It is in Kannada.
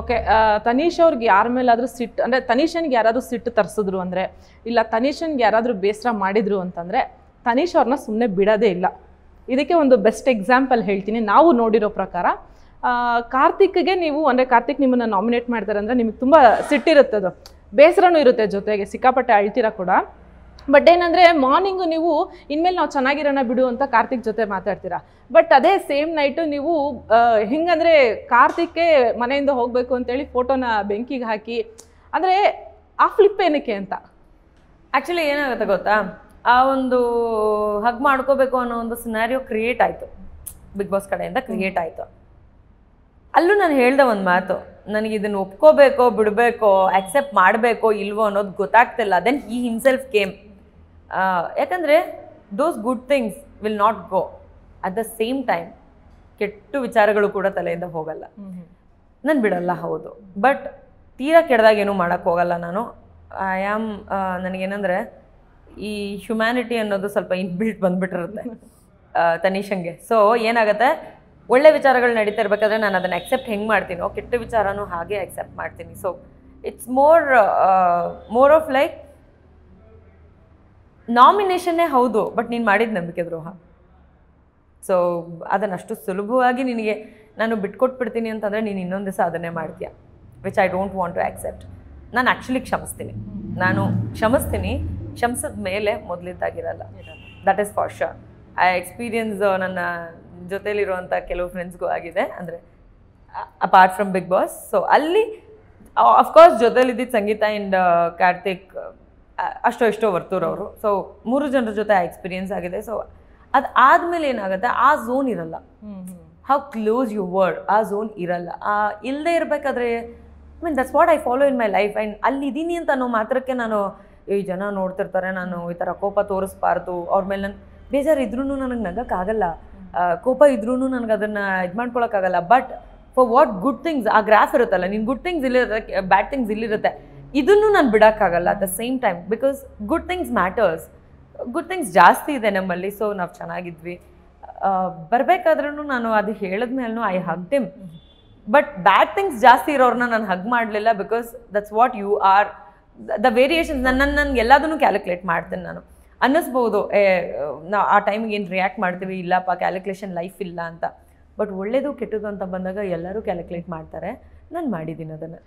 ಓಕೆ ತನೀಶ್ ಅವ್ರಿಗೆ ಯಾರ ಮೇಲಾದರೂ ಸಿಟ್ಟು ಅಂದರೆ ತನೀಶನ್ಗೆ ಯಾರಾದರೂ ಸಿಟ್ಟು ತರಿಸಿದ್ರು ಅಂದರೆ ಇಲ್ಲ ತನೀಷನ್ಗೆ ಯಾರಾದರೂ ಬೇಸರ ಮಾಡಿದರು ಅಂತಂದರೆ ತನೀಶ್ ಅವ್ರನ್ನ ಸುಮ್ಮನೆ ಬಿಡೋದೇ ಇಲ್ಲ ಇದಕ್ಕೆ ಒಂದು ಬೆಸ್ಟ್ ಎಕ್ಸಾಂಪಲ್ ಹೇಳ್ತೀನಿ ನಾವು ನೋಡಿರೋ ಪ್ರಕಾರ ಕಾರ್ತಿಕ್ಗೆ ನೀವು ಅಂದರೆ ಕಾರ್ತಿಕ್ ನಿಮ್ಮನ್ನು ನಾಮಿನೇಟ್ ಮಾಡ್ತಾರೆ ಅಂದರೆ ನಿಮಗೆ ತುಂಬ ಸಿಟ್ಟಿರುತ್ತೆ ಅದು ಬೇಸರನೂ ಇರುತ್ತೆ ಜೊತೆಗೆ ಸಿಕ್ಕಾಪಟ್ಟೆ ಅಳ್ತೀರ ಕೂಡ ಬಟ್ ಏನಂದರೆ ಮಾರ್ನಿಂಗು ನೀವು ಇನ್ಮೇಲೆ ನಾವು ಚೆನ್ನಾಗಿರೋಣ ಬಿಡು ಅಂತ ಕಾರ್ತಿಕ್ ಜೊತೆ ಮಾತಾಡ್ತೀರಾ ಬಟ್ ಅದೇ ಸೇಮ್ ನೈಟು ನೀವು ಹಿಂಗಂದರೆ ಕಾರ್ತಿಕ್ಗೆ ಮನೆಯಿಂದ ಹೋಗಬೇಕು ಅಂತೇಳಿ ಫೋಟೋನ ಬೆಂಕಿಗೆ ಹಾಕಿ ಅಂದರೆ ಆ ಫ್ಲಿಪ್ ಏನಕ್ಕೆ ಅಂತ ಆ್ಯಕ್ಚುಲಿ ಏನಾಗುತ್ತೆ ಗೊತ್ತಾ ಆ ಒಂದು ಹಗ್ ಮಾಡ್ಕೋಬೇಕು ಅನ್ನೋ ಒಂದು ಸಿನಾರಿಯೋ ಕ್ರಿಯೇಟ್ ಆಯಿತು ಬಿಗ್ ಬಾಸ್ ಕಡೆಯಿಂದ ಕ್ರಿಯೇಟ್ ಆಯಿತು ಅಲ್ಲೂ ನಾನು ಹೇಳ್ದೆ ಒಂದು ಮಾತು ನನಗೆ ಇದನ್ನು ಒಪ್ಕೋಬೇಕೋ ಬಿಡಬೇಕೋ ಆಕ್ಸೆಪ್ಟ್ ಮಾಡಬೇಕೋ ಇಲ್ವೋ ಅನ್ನೋದು ಗೊತ್ತಾಗ್ತಿಲ್ಲ ದೆನ್ ಈ ಹಿಮ್ಸೆಲ್ಫ್ ಕೇಮ್ ಯಾಕಂದರೆ those good things will not go at the same time ಕೆಟ್ಟು ವಿಚಾರಗಳು ಕೂಡ ತಲೆಯಿಂದ ಹೋಗಲ್ಲ ನಾನು ಬಿಡಲ್ಲ ಹೌದು ಬಟ್ ತೀರಾ ಕೆಡ್ದಾಗೇನು ಮಾಡೋಕ್ಕೋಗಲ್ಲ ನಾನು ಐ ಆಮ್ ನನಗೇನಂದರೆ ಈ ಹ್ಯುಮ್ಯಾನಿಟಿ ಅನ್ನೋದು ಸ್ವಲ್ಪ ಇನ್ಬಿಲ್ಟ್ ಬಂದುಬಿಟ್ಟಿರುತ್ತೆ ತನಿಷಂಗೆ ಸೊ ಏನಾಗುತ್ತೆ ಒಳ್ಳೆ ವಿಚಾರಗಳು ನಡೀತಾ ಇರಬೇಕಾದ್ರೆ ನಾನು ಅದನ್ನು ಅಕ್ಸೆಪ್ಟ್ ಹೆಂಗೆ ಮಾಡ್ತೀನೋ ಕೆಟ್ಟ ವಿಚಾರನೂ ಹಾಗೆ ಅಕ್ಸೆಪ್ಟ್ ಮಾಡ್ತೀನಿ so it's more more of like ನಾಮಿನೇಷನ್ನೇ ಹೌದು ಬಟ್ ನೀನು ಮಾಡಿದ ನಂಬಿಕೆ ದ್ರೋಹ ಸೊ ಅದನ್ನಷ್ಟು ಸುಲಭವಾಗಿ ನಿನಗೆ ನಾನು ಬಿಟ್ಕೊಟ್ಬಿಡ್ತೀನಿ ಅಂತಂದರೆ ನೀನು ಇನ್ನೊಂದು ದಿವಸ ಅದನ್ನೇ ಮಾಡ್ತೀಯ which I don't want to accept ನಾನು ಆ್ಯಕ್ಚುಲಿ ಕ್ಷಮಿಸ್ತೀನಿ ನಾನು ಕ್ಷಮಿಸ್ತೀನಿ ಕ್ಷಮಿಸಿದ ಮೇಲೆ ಮೊದಲಿದ್ದಾಗಿರಲ್ಲ ದಟ್ ಈಸ್ ಫಾರ್ ಶೋರ್ ಆ ಎಕ್ಸ್ಪೀರಿಯನ್ಸ್ ನನ್ನ ಜೊತೆಯಲ್ಲಿರುವಂಥ ಕೆಲವು ಫ್ರೆಂಡ್ಸ್ಗೂ ಆಗಿದೆ ಅಂದರೆ apart from Big Boss so ಅಲ್ಲಿ ಅಫ್ಕೋರ್ಸ್ uh, ಜೊತೇಲಿದ್ದಿದ್ದು ಸಂಗೀತ ಆ್ಯಂಡ್ uh, ಕಾರ್ತಿಕ್ ಅಷ್ಟೋ ಇಷ್ಟೋ ಅವರು ಸೊ ಮೂರು ಜನರ ಜೊತೆ ಆ ಎಕ್ಸ್ಪೀರಿಯೆನ್ಸ್ ಆಗಿದೆ ಸೊ ಅದು ಆದಮೇಲೆ ಏನಾಗುತ್ತೆ ಆ ಝೋನ್ ಇರಲ್ಲ ಹೌ ಕ್ಲೋಸ್ ಯು ವರ್ಡ್ ಆ ಝೋನ್ ಇರಲ್ಲ ಆ ಇಲ್ಲದೆ ಇರಬೇಕಾದ್ರೆ I mean that's what I follow in my life and ಅಲ್ಲಿದ್ದೀನಿ ಅಂತ ಅನ್ನೋ ಮಾತ್ರಕ್ಕೆ ನಾನು ಈ ಜನ ನೋಡ್ತಿರ್ತಾರೆ ನಾನು ಈ ಥರ ಕೋಪ ತೋರಿಸ್ಬಾರ್ದು ಅವ್ರ ಮೇಲೆ ನಾನು ಬೇಜಾರು ಇದ್ರೂ ನನಗೆ ನಗಕ್ಕಾಗಲ್ಲ ಕೋಪ ಇದ್ರೂ ನನಗೆ ಅದನ್ನು ಇದು ಮಾಡ್ಕೊಳಕ್ಕಾಗಲ್ಲ but for what good things ಆ ಗ್ರಾಫ್ ಇರುತ್ತಲ್ಲ ನಿನ್ನ ಗುಡ್ ಥಿಂಗ್ಸ್ ಇಲ್ಲಿರುತ್ತೆ ಬ್ಯಾಡ್ ಥಿಂಗ್ಸ್ ಇಲ್ಲಿರುತ್ತೆ ಇದನ್ನು ನಾನು ಬಿಡೋಕ್ಕಾಗಲ್ಲ at the same time because good things matters good things ಜಾಸ್ತಿ ಇದೆ ನಮ್ಮಲ್ಲಿ ಸೊ ನಾವು ಚೆನ್ನಾಗಿದ್ವಿ ಬರಬೇಕಾದ್ರೂ ನಾನು ಅದು ಮೇಲೂ I hug them but bad things ಜಾಸ್ತಿ ಇರೋರನ್ನ ನಾನು ಹಗ್ ಮಾಡಲಿಲ್ಲ because that's what you are the variations ನನ್ನ ನನಗೆ ಎಲ್ಲದನ್ನು ಕ್ಯಾಲ್ಕುಲೇಟ್ ಮಾಡ್ತೀನಿ ನಾನು ಅನ್ನಿಸ್ಬೋದು ಏ ನಾ ಆ ಟೈಮಿಗೆ ಏನು ರಿಯಾಕ್ಟ್ ಮಾಡ್ತೀವಿ ಇಲ್ಲಪ್ಪ ಕ್ಯಾಲ್ಕುಲೇಷನ್ ಲೈಫ್ ಇಲ್ಲ ಅಂತ ಬಟ್ ಒಳ್ಳೇದು ಕೆಟ್ಟದ್ದು ಅಂತ ಬಂದಾಗ ಎಲ್ಲರೂ ಕ್ಯಾಲ್ಕುಲೇಟ್ ಮಾಡ್ತಾರೆ ನಾನು ಮಾಡಿದ್ದೀನಿ ಅದನ್ನು